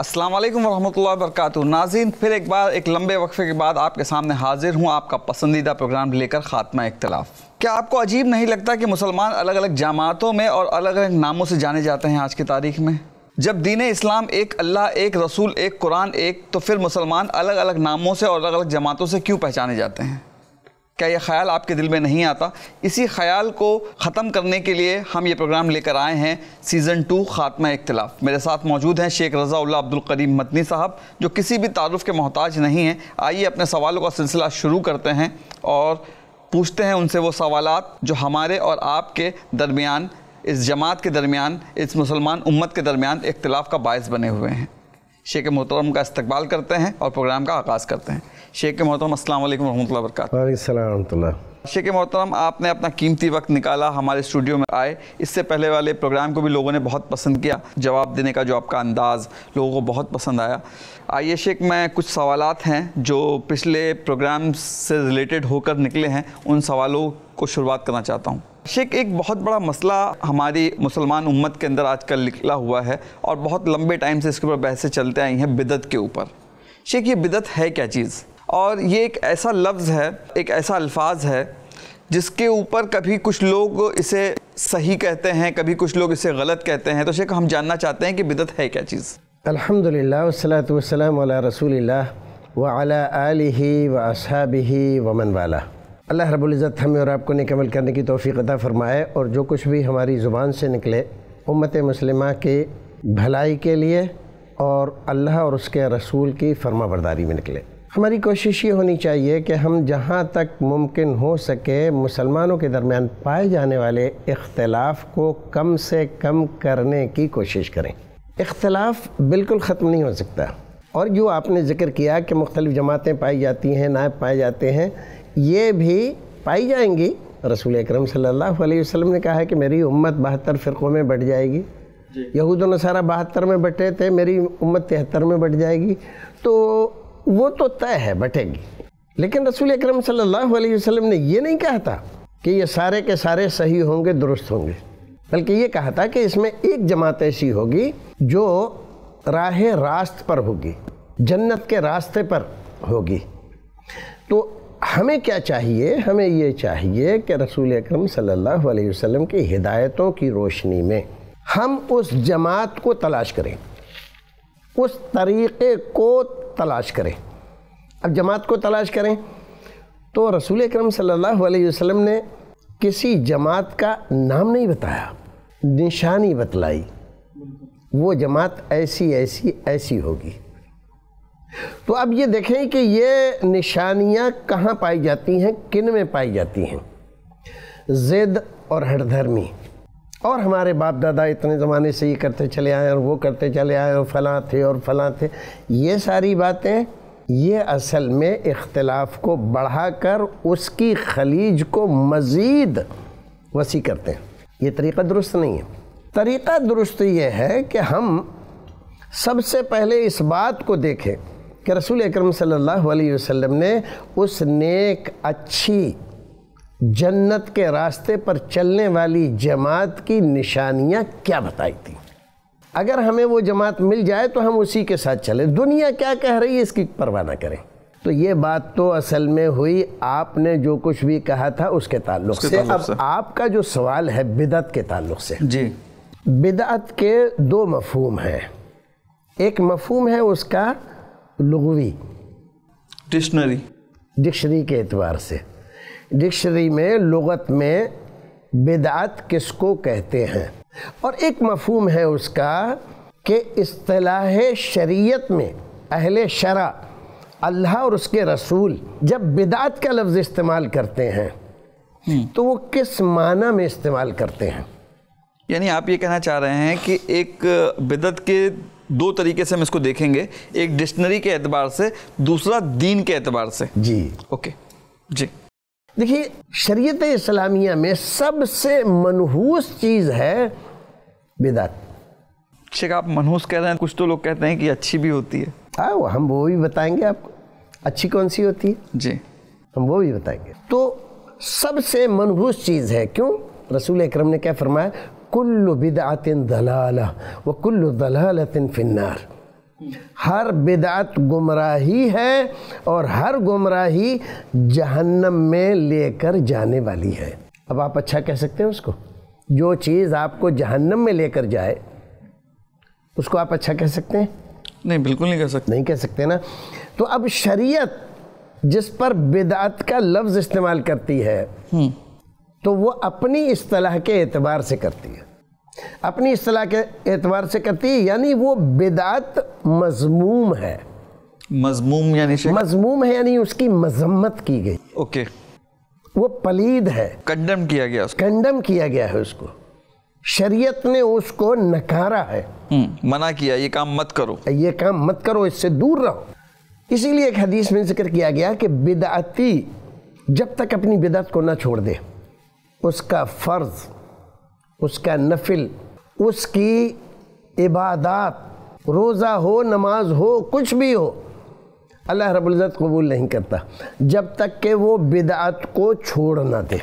अस्सलाम वालेकुम वरक वबरकातुहू नाजीन फिर एक बार एक लंबे वक्फे के बाद आपके सामने हाजिर हूँ आपका पसंदीदा प्रोग्राम लेकर ख़ात्मा इख्तलाफ क्या आपको अजीब नहीं लगता कि मुसलमान अलग अलग जमातों में और अलग अलग नामों से जाने जाते हैं आज की तारीख में जब दीन इस्लाम एक अल्लाह एक रसूल एक कुरान एक तो फिर मुसलमान अलग अलग नामों से और अलग अलग जमातों से क्यों पहचाने जाते हैं क्या ये ख्याल आपके दिल में नहीं आता इसी ख्याल को ख़त्म करने के लिए हम ये प्रोग्राम लेकर आए हैं सीज़न टू ख़ात्मा इख्तलाफ मेरे साथ मौजूद हैं शेख रज़ा अब्दुल करीम मदनी साहब जो किसी भी तारुफ के मोहताज नहीं हैं आइए अपने सवालों का सिलसिला शुरू करते हैं और पूछते हैं उनसे वो सवाल जो हमारे और आपके दरमियान इस जमात के दरमियान इस मुसलमान उम्मत के दरमियान इख्तलाफ का बायस बने हुए हैं शेख मोहतरम का इस्तकबाल करते हैं और प्रोग्राम का आगाज़ करते हैं शेख मोहतरम असल वरहमल वर्क शेख मोहतरम आपने अपना कीमती वक्त निकाला हमारे स्टूडियो में आए इससे पहले वाले प्रोग्राम को भी लोगों ने बहुत पसंद किया जवाब देने का जो आपका अंदाज़ लोगों को बहुत पसंद आया आइए शेख मैं कुछ सवाल हैं जो पिछले प्रोग्राम से रिलेटेड होकर निकले हैं उन सवालों को शुरुआत करना चाहता हूँ शेख एक बहुत बड़ा मसला हमारी मुसलमान उम्मत के अंदर आजकल निकला हुआ है और बहुत लंबे टाइम से इसके ऊपर बहसें चलते आई हैं बिदत के ऊपर शेख ये बिदत है क्या चीज़ और ये एक ऐसा लफ्ज़ है एक ऐसा अल्फाज है जिसके ऊपर कभी कुछ लोग इसे सही कहते हैं कभी कुछ लोग इसे गलत कहते हैं तो शेख हम जानना चाहते हैं कि बिदत है क्या चीज़ अलहमदिल्ला वसलम रसूल व व असहाबि वमन वाला अल्लाह रबुल्ज़त हमें और आपको निकमल करने की तोफ़ी अदा फ़रमाए और जो कुछ भी हमारी ज़ुबान से निकले उम्मत मुसलिमा के भलाई के लिए और अल्लाह और उसके रसूल की फर्मा बरदारी में निकले हमारी कोशिश ये होनी चाहिए कि हम जहाँ तक मुमकिन हो सके मुसलमानों के दरमियान पाए जाने वाले इख्तलाफ को कम से कम करने की कोशिश करें इख्तलाफ बिल्कुल ख़त्म नहीं हो सकता और जो आपने जिक्र किया कि मुख्तलिफ़ जमातें पाई जाती हैं नायब पाए जाते हैं ये भी पाई जाएंगी रसूल अक्रम सम वसल्लम ने कहा है कि मेरी उम्मत बहत्तर फ़िरक़ों में बढ़ जाएगी यहूद नसारा बहत्तर में बटे थे मेरी उम्मत तिहत्तर में बढ़ जाएगी तो वो तो तय है बटेगी लेकिन रसूल अक्रम सल्लल्लाहु वसल्लम ने ये नहीं कहा था कि ये सारे के सारे सही होंगे दुरुस्त होंगे बल्कि ये कहा था कि इसमें एक जमात ऐसी होगी जो राह रास्त पर होगी जन्नत के रास्ते पर होगी तो हमें क्या चाहिए हमें ये चाहिए कि रसूल अक्रम सल्लल्लाहु अलैहि वसल्लम की हिदायतों की रोशनी में हम उस जमात को तलाश करें उस तरीक़े को तलाश करें अब जमात को तलाश करें तो रसूल अक्रम सल्लल्लाहु अलैहि वसल्लम ने किसी जमात का नाम नहीं बताया निशानी बतलाई वो जमात ऐसी ऐसी ऐसी होगी तो अब ये देखें कि ये निशानियाँ कहाँ पाई जाती हैं किन में पाई जाती हैं ज़िद और हठधर्मी और हमारे बाप दादा इतने ज़माने से ये करते चले आए और वो करते चले आए और फलां थे और फलां थे ये सारी बातें ये असल में इख्तलाफ को बढ़ाकर उसकी खलीज को मज़ीद वसी करते हैं ये तरीका दुरुस्त नहीं है तरीका दुरुस्त ये है कि हम सबसे पहले इस बात को देखें कि रसूल अकरम सल्लल्लाहु अलैहि वसल्लम ने उस नेक अच्छी जन्नत के रास्ते पर चलने वाली जमात की निशानियां क्या बताई थी अगर हमें वो जमात मिल जाए तो हम उसी के साथ चलें दुनिया क्या कह रही है इसकी परवाह ना करें तो ये बात तो असल में हुई आपने जो कुछ भी कहा था उसके ताल्लुक से से अब से। आपका जो सवाल है बिदत के ताल्लुक से जी बिदत के दो मफहम हैं एक मफहम है उसका लगवी डिक्शनरी डिक्शनरी के एतबार से डिक्शनरी में लगत में बेदात किसको कहते हैं और एक मफहम है उसका कि असलाह शरीयत में अहल शरा अल्लाह और उसके रसूल जब बिदात का लफ्ज़ इस्तेमाल करते हैं हम्म। तो वो किस माना में इस्तेमाल करते हैं यानी आप ये कहना चाह रहे हैं कि एक बिदत के दो तरीके से हम इसको देखेंगे एक डिक्शनरी के एतबार से दूसरा दीन के एतबार से जी ओके जी देखिए शरीयत इस्लामिया में सबसे मनहूस चीज़ है बिदात शिक आप मनहूस कह रहे हैं कुछ तो लोग कहते हैं कि अच्छी भी होती है हाँ वो हम वो भी बताएंगे आपको अच्छी कौन सी होती है जी हम वो भी बताएंगे तो सबसे मनहूस चीज़ है क्यों रसूल अक्रम ने क्या फरमाया कुल्ल बिदातिन दलाल व कुल्ल दलालतिन फिन्नार हर बिदात गुमराही है और हर गुमराही जहन्नम में लेकर जाने वाली है अब आप अच्छा कह सकते हैं उसको जो चीज़ आपको जहन्नम में लेकर जाए उसको आप अच्छा कह सकते हैं नहीं बिल्कुल नहीं कह सकते नहीं कह सकते ना तो अब शरीयत जिस पर बिदात का लफ्ज़ इस्तेमाल करती है हम्म। तो वो अपनी असलाह के एतबार से करती है अपनी असलाह के एतबार से करती है यानी वो बेदात मजमूम है मजमूम यानी मजमूम है यानी उसकी मजम्मत की गई ओके वो पलीद है कंडम किया गया उसको कंडम किया गया है उसको शरीयत ने उसको नकारा है हम्म, मना किया ये काम मत करो ये काम मत करो इससे दूर रहो इसीलिए एक हदीस में जिक्र किया गया कि बिदाती जब तक अपनी बिदात को ना छोड़ दे उसका फ़र्ज़ उसका नफिल उसकी इबादत रोज़ा हो नमाज हो कुछ भी हो अल्लाह रबुल्ज़त कबूल नहीं करता जब तक कि वो बिदात को छोड़ ना दे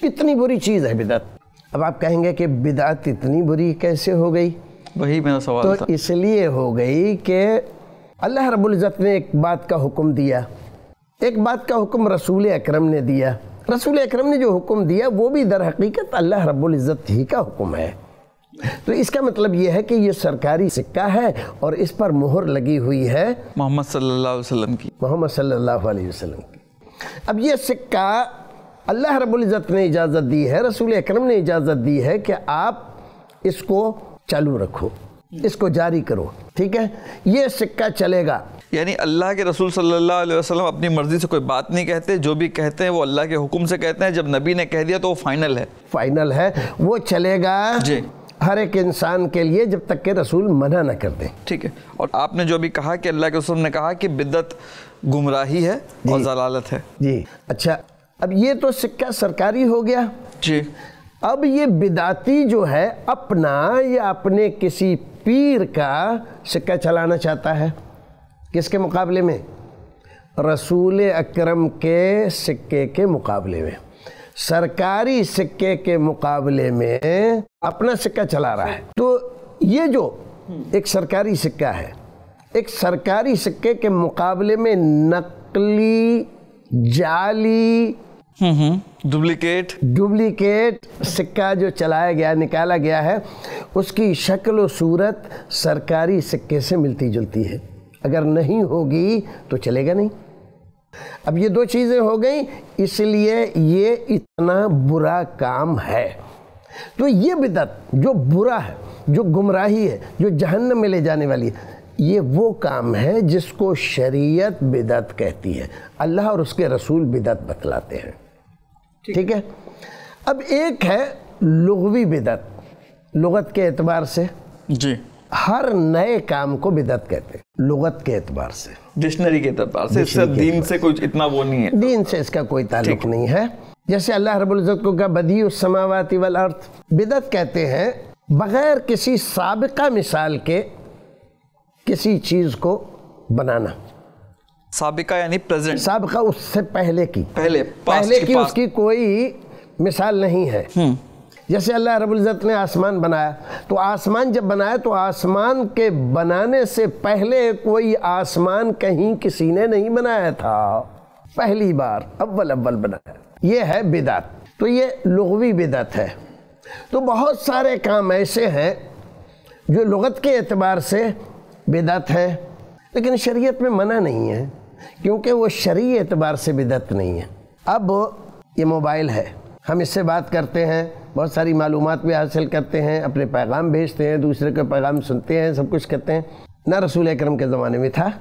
कितनी बुरी चीज़ है बिदात अब आप कहेंगे कि बिदात इतनी बुरी कैसे हो गई वही मेरा सवाल तो इसलिए हो गई कि अल्लाह रबुल्ज़त ने एक बात का हुक्म दिया एक बात का हुक्म रसूल अक्रम ने दिया रसूल अकरम ने जो हुक्म दिया वो भी दर हकीकत अल्लाह रब्ज़त ही का हुक्म है तो इसका मतलब यह है कि ये सरकारी सिक्का है और इस पर मोहर लगी हुई है मोहम्मद सल्लल्लाहु अलैहि वसल्लम की मोहम्मद सल्लल्लाहु अलैहि वसल्लम की अब ये सिक्का अल्लाह रब्ज़त ने इजाज़त दी है रसूल अकरम ने इजाज़त दी है कि आप इसको चालू रखो इसको जारी करो ठीक है ये सिक्का चलेगा यानी अल्लाह के रसूल सल्लल्लाहु अलैहि वसल्लम अपनी मर्ज़ी से कोई बात नहीं कहते जो भी कहते हैं वो अल्लाह के हुक्म से कहते हैं जब नबी ने कह दिया तो वो फाइनल है फाइनल है वो चलेगा जी हर एक इंसान के लिए जब तक के रसूल मना ना कर दे ठीक है और आपने जो भी कहा कि अल्लाह के रसूल ने कहा कि बिदत गुमराही है और जलालत है जी अच्छा अब ये तो सिक्का सरकारी हो गया जी अब ये बिदाती जो है अपना या अपने किसी पीर का सिक्का चलाना चाहता है किसके मुकाबले में रसूल अकरम के सिक्के के मुकाबले में सरकारी सिक्के के मुकाबले में अपना सिक्का चला रहा है तो ये जो एक सरकारी सिक्का है एक सरकारी सिक्के के मुकाबले में नकली जाली डुप्लीकेट डुप्लीकेट सिक्का जो चलाया गया निकाला गया है उसकी शक्ल व सूरत सरकारी सिक्के से मिलती जुलती है अगर नहीं होगी तो चलेगा नहीं अब ये दो चीज़ें हो गई इसलिए ये इतना बुरा काम है तो ये बिदत जो बुरा है जो गुमराही है जो जहन्नम में ले जाने वाली है ये वो काम है जिसको शरीयत बिदत कहती है अल्लाह और उसके रसूल बिदत बतलाते हैं ठीक है अब एक है लगवी बिदत लगत के एतबार से जी हर नए काम को बिदत कहते हैं लगत के एतबार से डिक्शनरी के एतबार से इससे दीन से कुछ इतना वो नहीं है दीन से इसका कोई ताल्लुक नहीं है जैसे अल्लाह इज्जत को कहा बदी समावाती वल अर्थ बिदत कहते हैं बगैर किसी सबका मिसाल के किसी चीज़ को बनाना सबका यानी प्रेजेंट सबका उससे पहले की पहले पहले की उसकी कोई मिसाल नहीं है हम्म। जैसे अल्लाह रबुल्ज़त ने आसमान बनाया तो आसमान जब बनाया तो आसमान के बनाने से पहले कोई आसमान कहीं किसी ने नहीं बनाया था पहली बार अव्वल अव्वल बनाया ये है बिदात तो ये लघवी बिदत है तो बहुत सारे काम ऐसे हैं जो लगत के एतबार से बिदत है लेकिन शरीयत में मना नहीं है क्योंकि वो शरीय एतबार से बिदत नहीं है अब ये मोबाइल है हम इससे बात करते हैं बहुत सारी मालूम भी हासिल करते हैं अपने पैगाम भेजते हैं दूसरे के पैगाम सुनते हैं सब कुछ करते हैं ना रसूल करम के ज़माने में था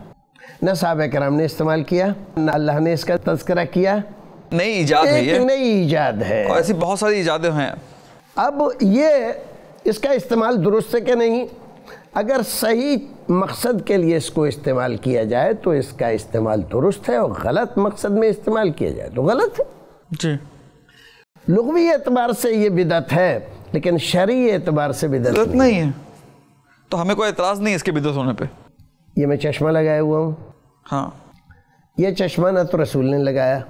न साहब कराम ने इस्तेमाल किया न अल्लाह ने इसका तस्करा किया नई ईजाद है नई ईजाद है और ऐसी बहुत सारी ईजादें हैं अब ये इसका इस्तेमाल दुरुस्त है कि नहीं अगर सही मकसद के लिए इसको इस्तेमाल किया जाए तो इसका इस्तेमाल दुरुस्त है और गलत मकसद में इस्तेमाल किया जाए तो गलत है जी लघवी एतबार से ये बिदत है लेकिन शरी एतबार से बिदत नहीं, नहीं है तो हमें कोई एतराज़ नहीं है इसके बिदत होने पे ये मैं चश्मा लगाया हुआ हूँ हाँ ये चश्मा ना तो रसूल ने लगाया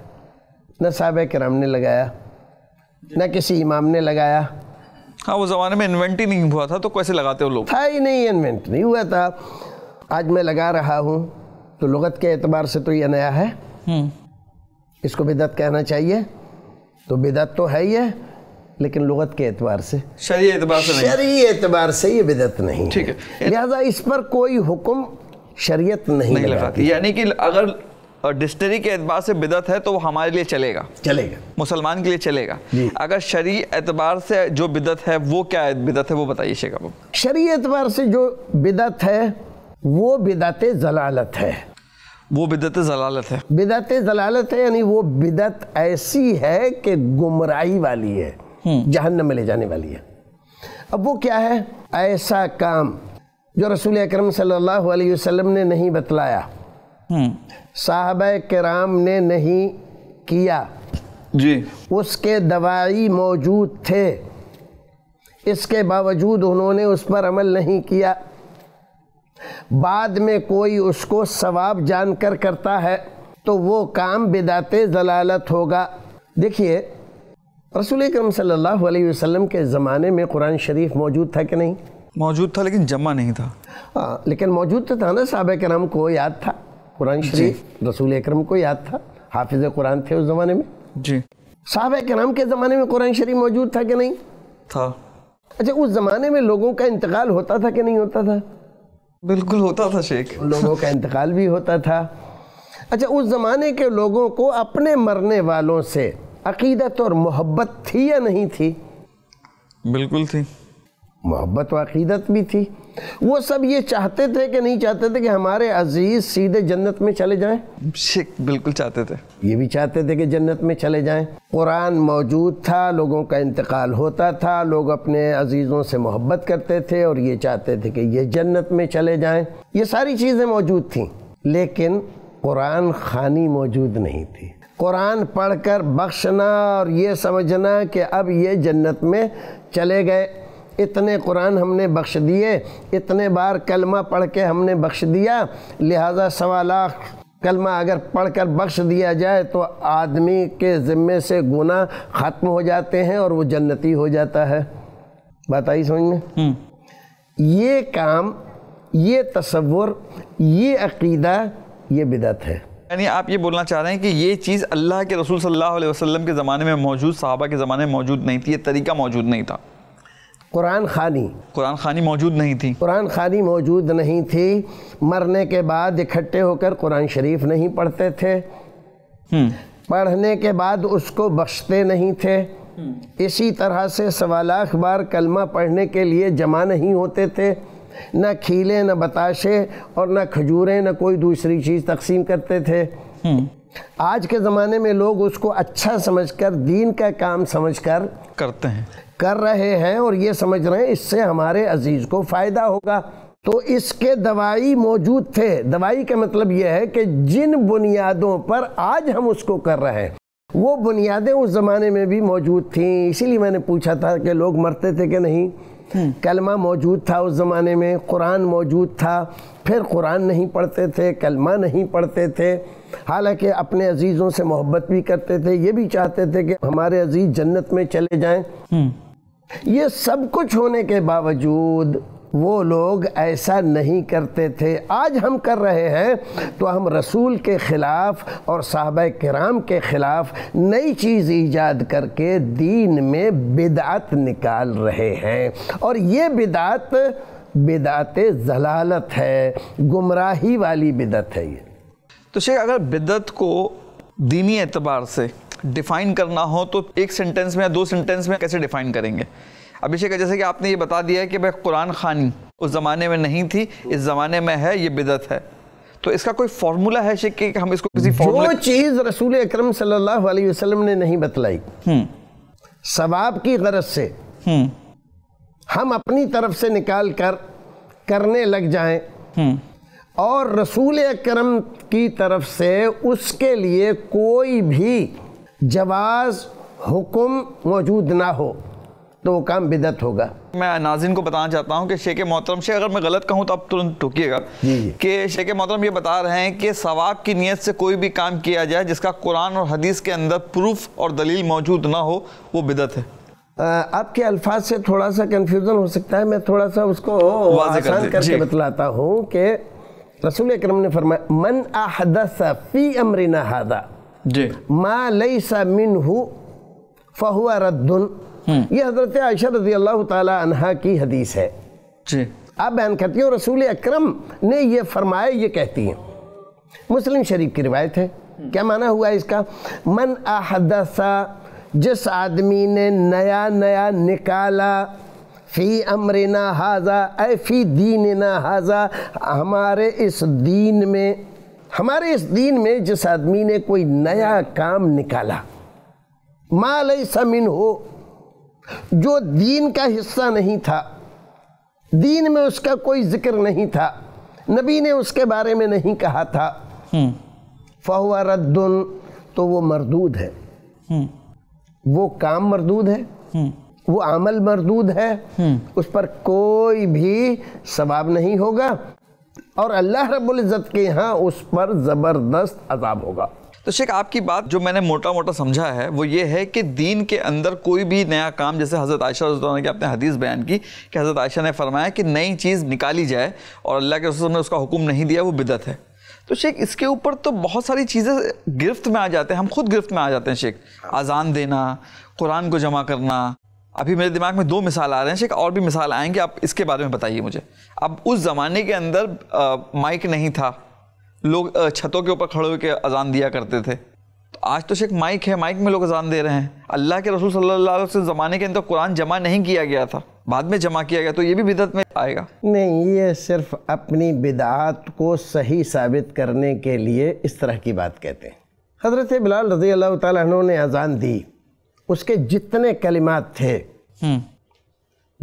ना साहब कराम ने लगाया ना किसी इमाम ने लगाया हाँ वो ज़माने में इन्वेंट ही नहीं हुआ था तो कैसे लगाते हो लोग था ही नहीं इन्वेंट नहीं हुआ था आज मैं लगा रहा हूँ तो लगत के एतबार से तो ये नया है हम्म। इसको बिदत कहना चाहिए तो बिदत तो है ही है लेकिन लगत के एतबार से शरी एतबार से शरी एतबार से ये बिदत नहीं ठीक है लिहाजा इस पर कोई हुक्म शरीयत नहीं, नहीं लगाती यानी कि अगर डिक्शनरी के एतबार से बिदत है तो वो हमारे लिए चलेगा चलेगा मुसलमान के लिए चलेगा अगर शरी एतबार से जो बिदत है वो क्या बिदत है वो बताइए शेखा बाबू शरी एतबार से जो बिदत है वो बिदत जलालत है वो बिदत जलालत है बिदत जलालत है यानी वो बिदत ऐसी है कि गुमराही वाली है हम्म। जहन्नम में ले जाने वाली है अब वो क्या है ऐसा काम जो रसूल अकरम सल्लल्लाहु अलैहि वसल्लम ने नहीं बतलाया हम्म। साहब कराम ने नहीं किया जी उसके दवाई मौजूद थे इसके बावजूद उन्होंने उस पर अमल नहीं किया बाद में कोई उसको सवाब जानकर करता है तो वो काम बिदात जलालत होगा देखिए रसूल करम सल्लल्लाहु अलैहि वसल्लम के ज़माने में कुरान शरीफ मौजूद था कि नहीं मौजूद था लेकिन जमा नहीं था हाँ लेकिन मौजूद तो था ना साहब कराम को याद था कुरान शरीफ रसूल अक्रम को याद था हाफिज कुरान थे उस ज़माने में जी साहब कराम के ज़माने में कुरान शरीफ मौजूद था कि नहीं था अच्छा उस ज़माने में लोगों का इंतकाल होता था कि नहीं होता था बिल्कुल होता था शेख लोगों का इंतकाल भी होता था अच्छा उस ज़माने के लोगों को अपने मरने वालों से अकीदत और मोहब्बत थी या नहीं थी बिल्कुल थी मोहब्बत व अकीदत भी थी वो सब ये चाहते थे कि नहीं चाहते थे कि हमारे अजीज़ सीधे जन्नत में चले जाएं शेख बिल्कुल चाहते थे ये भी चाहते थे कि जन्नत में चले जाएं कुरान मौजूद था लोगों का इंतकाल होता था लोग अपने अजीज़ों से मोहब्बत करते थे और ये चाहते थे कि ये जन्नत में चले जाएं ये सारी चीज़ें मौजूद थीं लेकिन कुरान खानी मौजूद नहीं थी कुरान पढ़कर बख्शना और ये समझना कि अब ये जन्नत में चले गए इतने कुरान हमने बख्श दिए इतने बार कलमा पढ़ के हमने बख्श दिया लिहाजा सवा लाख कलमा अगर पढ़कर बख्श दिया जाए तो आदमी के ज़िम्मे से गुना ख़त्म हो जाते हैं और वो जन्नती हो जाता है बात समझ में हम्म। ये काम ये तस्वुर ये अकीदा ये बिदत है यानी आप ये बोलना चाह रहे हैं कि ये चीज़ अल्लाह के रसूल सल्लल्लाहु अलैहि वसल्लम के ज़माने में मौजूद साहबा के ज़माने में मौजूद नहीं थी ये तरीका मौजूद नहीं था कुरान खानी कुरान खानी मौजूद नहीं थी कुरान खानी मौजूद नहीं थी मरने के बाद इकट्ठे होकर कुरान शरीफ नहीं पढ़ते थे हम्म। पढ़ने के बाद उसको बख्शते नहीं थे हम्म। इसी तरह से सवालाख बार कलमा पढ़ने के लिए जमा नहीं होते थे न खीले न बताशे और न खजूरें न कोई दूसरी चीज़ तकसीम करते थे हम्म। आज के ज़माने में लोग उसको अच्छा समझकर दीन का काम समझकर करते हैं कर रहे हैं और ये समझ रहे हैं इससे हमारे अजीज़ को फ़ायदा होगा तो इसके दवाई मौजूद थे दवाई का मतलब यह है कि जिन बुनियादों पर आज हम उसको कर रहे हैं वो बुनियादें उस ज़माने में भी मौजूद थीं इसीलिए मैंने पूछा था कि लोग मरते थे कि नहीं हम्म। कलमा मौजूद था उस ज़माने में कुरान मौजूद था फिर कुरान नहीं पढ़ते थे कलमा नहीं पढ़ते थे हालांकि अपने अजीज़ों से मोहब्बत भी करते थे ये भी चाहते थे कि हमारे अजीज़ जन्नत में चले जाएं हम्म। ये सब कुछ होने के बावजूद वो लोग ऐसा नहीं करते थे आज हम कर रहे हैं तो हम रसूल के ख़िलाफ़ और साहब कराम के ख़िलाफ़ नई चीज़ ईजाद करके दीन में बिदात निकाल रहे हैं और ये बिदात बिदात जलालत है गुमराही वाली बिदत है ये तो शेख अगर बिदत को दीनी एतबार से डिफाइन करना हो तो एक सेंटेंस में या दो सेंटेंस में कैसे डिफाइन करेंगे अभिषेक जैसे कि आपने ये बता दिया है कि भाई कुरान खानी उस ज़माने में नहीं थी इस ज़माने में है ये बिदत है तो इसका कोई फॉर्मूला है शेख कि हम इसको किसी जो चीज़ रसूल अक्रम सल्लल्लाहु अलैहि वसल्लम ने नहीं बतलाई हम्म। सवाब की गरज से हम्म। हम अपनी तरफ से निकाल कर करने लग जाएं हम्म। और रसूल अक्रम की तरफ से उसके लिए कोई भी जवाज़ हुक्म मौजूद ना हो तो वो काम बिदत होगा मैं नाजिन को बताना चाहता हूँ कि शेख मोहतरम से अगर मैं गलत कहूँ तो आप तुरंत टोकिएगा कि शेख मोहतरम ये बता रहे हैं कि सवाब की नीयत से कोई भी काम किया जाए जिसका कुरान और हदीस के अंदर प्रूफ और दलील मौजूद ना हो वो बिदत है आपके अल्फाज से थोड़ा सा कन्फ्यूज़न हो सकता है मैं थोड़ा सा उसको आसान करके बतलाता हूँ कि रसूल अक्रम ने फरमाया मन अहदसा फी अमरिना हादा मा लई मिन हु फ़हुआ रद्दन हम्म। ये हज़रत आयशा रजी अल्लाह तहा की हदीस है जी आप बयान करती हैं रसूल अक्रम ने ये फरमाए ये कहती हैं मुस्लिम शरीफ की रिवायत है हम्म। क्या माना हुआ है इसका मन अहदसा जिस आदमी ने नया नया निकाला फ़ी अमरना हाजा ए फ़ी दीन ना हाजा हमारे इस दीन में हमारे इस दीन में जिस आदमी ने कोई नया काम निकाला ऐसा मिन हो जो दीन का हिस्सा नहीं था दीन में उसका कोई जिक्र नहीं था नबी ने उसके बारे में नहीं कहा था हम्म। फहुआ रद्दुन तो वो मरदूद है हम्म। वो काम मरदूद है हम्म। वो अमल मरदूद है उस पर कोई भी सवाब नहीं होगा और अल्लाह रब्ज़त के यहाँ उस पर ज़बरदस्त अजाब होगा तो शेख आपकी बात जो मैंने मोटा मोटा समझा है वो ये है कि दीन के अंदर कोई भी नया काम जैसे हज़रत आयशा रजन की आपने हदीस बयान की कि हज़रत आयशा ने फरमाया कि नई चीज़ निकाली जाए और अल्लाह के रसूल ने उसका हुक्म नहीं दिया वो बिदत है तो शेख इसके ऊपर तो बहुत सारी चीज़ें गिरफ्त में आ जाते हैं हम खुद गिरफ्त में आ जाते हैं शेख अजान हाँ। देना कुरान को जमा करना अभी मेरे दिमाग में दो मिसाल आ रहे हैं शेख और भी मिसाल आएंगे आप इसके बारे में बताइए मुझे अब उस ज़माने के अंदर माइक नहीं था लोग छतों के ऊपर खड़े होकर अजान दिया करते थे तो आज तो शेख माइक है माइक में लोग अजान दे रहे हैं अल्लाह के रसूल सल्लल्लाहु अलैहि वसल्लम ज़माने के अंदर कुरान जमा नहीं किया गया था बाद में जमा किया गया तो ये भी बिदत में आएगा नहीं ये सिर्फ अपनी बिदात को सही साबित करने के लिए इस तरह की बात कहते हैं हज़रत बिलाल रजी अल्लाह तुमने अजान दी उसके जितने कलिमात थे हम्म।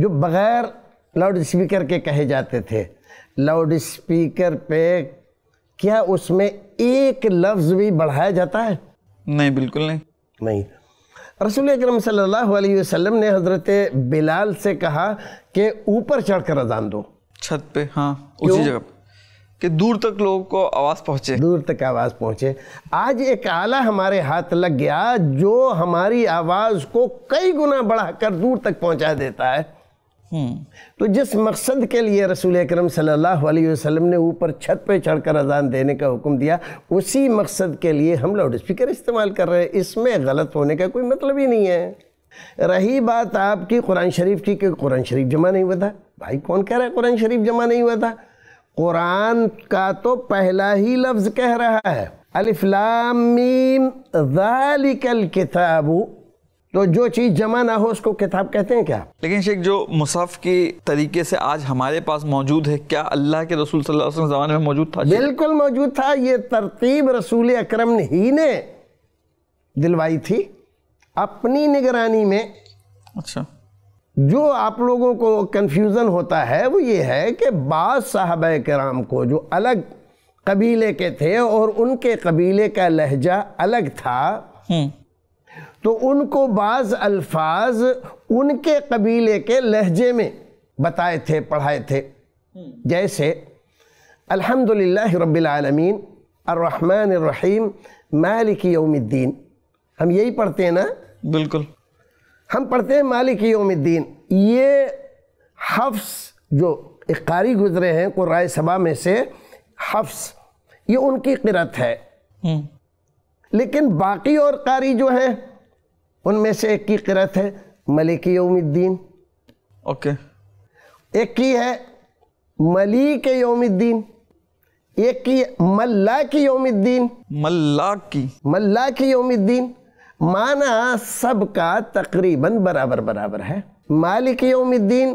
जो बगैर लाउड स्पीकर के कहे जाते थे लाउड स्पीकर पे क्या उसमें एक लफ्ज़ भी बढ़ाया जाता है नहीं बिल्कुल नहीं नहीं रसूल अक्रम सल्लल्लाहु अलैहि वसल्लम ने हज़रत बिलाल से कहा कि ऊपर चढ़कर अजान दो छत पे हाँ उसी जगह कि दूर तक लोगों को आवाज़ पहुंचे दूर तक आवाज़ पहुंचे आज एक आला हमारे हाथ लग गया जो हमारी आवाज़ को कई गुना बढ़ाकर दूर तक पहुंचा देता है हम्म। तो जिस मकसद के लिए रसूल अकरम सल्लल्लाहु अलैहि वसल्लम ने ऊपर छत पे चढ़कर अजान देने का हुक्म दिया उसी मकसद के लिए हम लाउड स्पीकर इस्तेमाल कर रहे हैं इसमें गलत होने का कोई मतलब ही नहीं है रही बात आपकी कुरान शरीफ की कि कुरान शरीफ जमा नहीं हुआ था भाई कौन कह रहा है कुरान शरीफ जमा नहीं हुआ था कुरान का तो पहला ही लफ्ज़ कह रहा है अलिफ्लामीम जालिकल किताब तो जो चीज़ जमा ना हो उसको किताब कहते हैं क्या लेकिन शेख जो मुसफ़ की तरीके से आज हमारे पास मौजूद है क्या अल्लाह के रसूल सल्लल्लाहु अलैहि वसल्लम ज़माने में मौजूद था बिल्कुल मौजूद था ये तरतीब रसूल अक्रम ही ने दिलवाई थी अपनी निगरानी में अच्छा जो आप लोगों को कन्फ्यूज़न होता है वो ये है कि बाद साहब कराम को जो अलग कबीले के थे और उनके कबीले का लहजा अलग था हम्म। तो उनको बाज़ अल्फाज उनके कबीले के लहजे में बताए थे पढ़ाए थे हम्म। जैसे अल्हम्दुलिल्लाह रब्बिल आलमीन अर्रहमान अर्रहीम मालिक यौमिद्दीन हम यही पढ़ते हैं ना बिल्कुल हम पढ़ते हैं मालिक योमद्दीन ये हफ्स जो एक कारी गुजरे हैं कुराय सभा में से हफ्स ये उनकी किरत है हम्म। लेकिन बाकी और कारी जो है उनमें से एक की किरत है मलिक योमद्दीन ओके एक की है मलिक योमद्दीन एक की मल्ला की योमद्दीन मल्ला की मल्ला की योमद्दीन माना सबका तकरीबन बराबर बराबर है मालिक यौमिद्दीन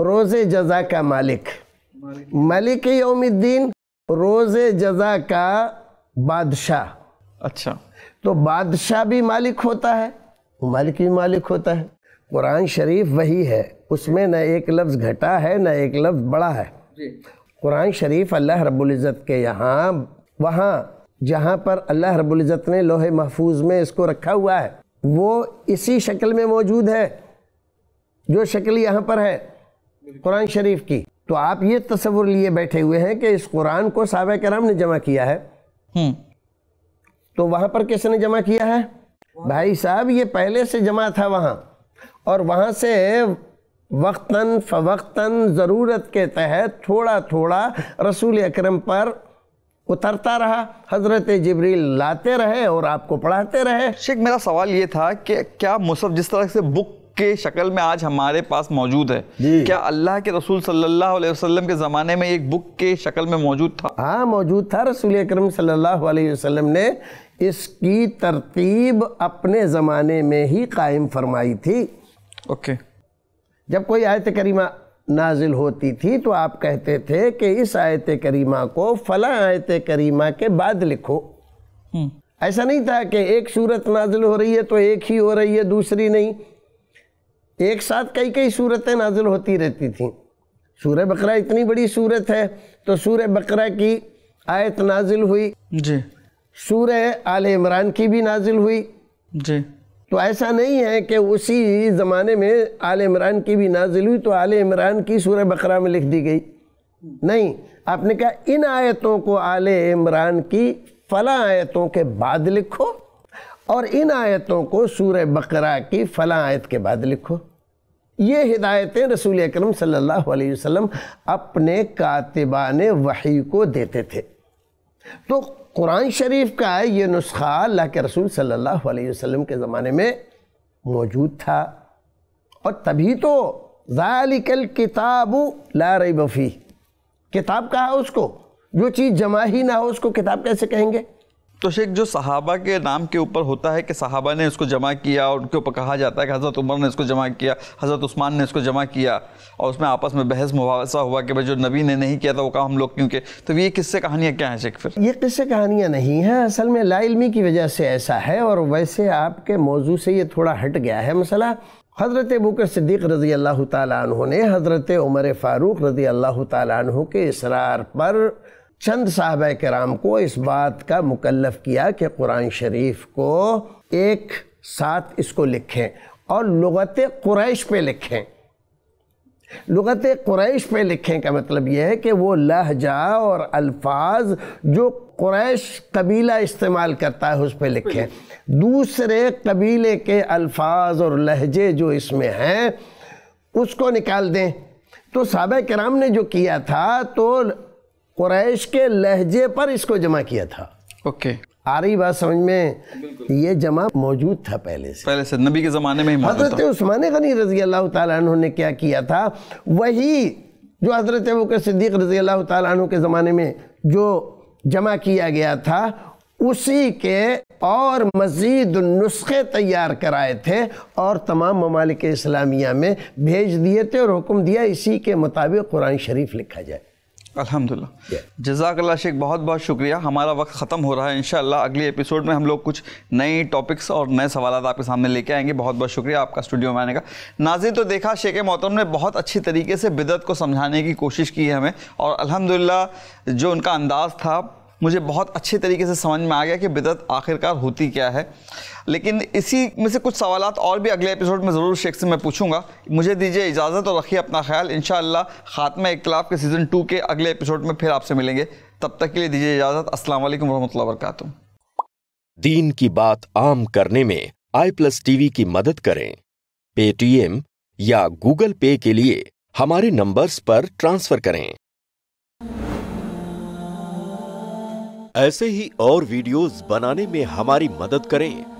रोज़ जजा का मालिक मलिक यौमिद्दीन रोज़ जजा का बादशाह अच्छा तो बादशाह भी मालिक होता है मालिक भी मालिक होता है कुरान शरीफ वही है उसमें न एक लफ्ज़ घटा है न एक लफ्ज़ बड़ा है कुरान शरीफ अल्लाह रब्बुल इज़्ज़त के यहाँ वहाँ जहाँ पर अल्लाह रबुल्ज़त ने लोहे महफूज में इसको रखा हुआ है वो इसी शक्ल में मौजूद है जो शक्ल यहाँ पर है कुरान शरीफ की तो आप ये तस्वुर लिए बैठे हुए हैं कि इस कुरान को साब कराम ने जमा किया है हम्म। तो वहाँ पर किसने जमा किया है भाई साहब ये पहले से जमा था वहाँ और वहाँ से वक्ता फ़वक्ता ज़रूरत के तहत थोड़ा थोड़ा रसूल अकरम पर उतरता रहा हजरत जबरील लाते रहे और आपको पढ़ाते रहे शेख मेरा सवाल ये था कि क्या मुसफ जिस तरह से बुक के शक्ल में आज हमारे पास मौजूद है क्या अल्लाह के रसूल सल्लल्लाहु अलैहि वसल्लम के ज़माने में एक बुक के शक्ल में मौजूद था हाँ मौजूद था रसूल अक्रम सल्लल्लाहु अलैहि वसल्लम ने इसकी तरतीब अपने ज़माने में ही कायम फरमाई थी ओके जब कोई आयत करीमा नाजिल होती थी तो आप कहते थे कि इस आयत करीमा को फला आयत करीमा के बाद लिखो हम्म। ऐसा नहीं था कि एक सूरत नाजिल हो रही है तो एक ही हो रही है दूसरी नहीं एक साथ कई कई सूरतें नाजिल होती रहती थी सूर्य बकरा इतनी बड़ी सूरत है तो सूर्य बकरा की आयत नाजिल हुई जी सूर आल इमरान की भी नाजिल हुई जी तो ऐसा नहीं है कि उसी ज़माने में आल इमरान की भी नाजिल हुई तो आल इमरान की सूर बकरा में लिख दी गई नहीं आपने कहा इन आयतों को आल इमरान की फ़ला आयतों के बाद लिखो और इन आयतों को सूर बकरा की फ़ला आयत के बाद लिखो ये हिदायतें रसूल अकरम सल्लल्लाहु अलैहि वसल्लम अपने कातबान वही को देते थे तो कुरान शरीफ का ये नुस्खा अल्लाह के रसूल सल्लल्लाहु अलैहि वसल्लम के ज़माने में मौजूद था और तभी तो ज़ालिकल किताब ला रही बफ़ी किताब कहा उसको जो चीज़ जमा ही ना हो उसको किताब कैसे कहेंगे तो शेख जो सहाबा के नाम के ऊपर होता है कि सहाबा ने इसको जमा किया और उनके ऊपर कहा जाता है कि हज़रत उमर ने इसको जमा किया हज़रत उस्मान ने इसको जमा किया और उसमें आपस में बहस मुबावसा हुआ कि भाई जो नबी ने नहीं किया था वो कहा हम लोग क्योंकि तो ये किस्से कहानियाँ क्या हैं शेख फिर ये किस्से कहानियाँ नहीं हैं असल में लाइलमी की वजह से ऐसा है और वैसे आपके मौजू से ये थोड़ा हट गया है मसला हज़रत बकर सिद्दीक़ रज़ी अल्लाह तु ने हज़रत उमर फ़ारूक रज़ी अल्लाह तु के इसरार पर चंद साहब कराम को इस बात का मुकलफ किया कि कुरान शरीफ को एक साथ इसको लिखें और लगत क्रैश पे लिखें लगत क्रैश पे लिखें का मतलब यह है कि वो लहजा और अल्फाज जो क्रैश कबीला इस्तेमाल करता है उस पर लिखें दूसरे कबीले के अल्फाज और लहजे जो इसमें हैं उसको निकाल दें तो साहब कराम ने जो किया था तो कुरैश के लहजे पर इसको जमा किया था ओके okay. आ रही बात समझ में ये जमा मौजूद था पहले से पहले से नबी के ज़माने में हजरत उस्मान गनी रजी अल्लाह तु ने क्या किया था वही जो हजरत बकर सिद्दीक रजी अल्लाह तु के ज़माने में जो जमा किया गया था उसी के और मज़ीद नुस्खे तैयार कराए थे और तमाम ममालिक इस्लामिया में भेज दिए थे और हुक्म दिया इसी के मुताबिक कुरान शरीफ लिखा जाए अलहमदिल्ला जजाकल्ला शेख बहुत बहुत शुक्रिया हमारा वक्त ख़त्म हो रहा है इन अगले एपिसोड में हम लोग कुछ नए टॉपिक्स और नए सवाल आपके सामने लेके आएंगे बहुत बहुत शुक्रिया आपका स्टूडियो में आने का नाजिर तो देखा शेख मोहतरम ने बहुत अच्छी तरीके से बिदत को समझाने की कोशिश की है हमें और अलहमदिल्ला जो उनका अंदाज़ था मुझे बहुत अच्छे तरीके से समझ में आ गया कि बिदत आखिरकार होती क्या है लेकिन इसी में से कुछ सवाल और भी अगले एपिसोड में ज़रूर शेख से मैं पूछूंगा मुझे दीजिए इजाज़त और रखिए अपना ख्याल इन ख़ात्मा इख्तलाफ के सीज़न टू के अगले एपिसोड में फिर आपसे मिलेंगे तब तक के लिए दीजिए इजाज़त असल वरहमल दीन की बात आम करने में आई प्लस टीवी की मदद करें पेटीएम या गूगल पे के लिए हमारे नंबर्स पर ट्रांसफर करें ऐसे ही और वीडियोस बनाने में हमारी मदद करें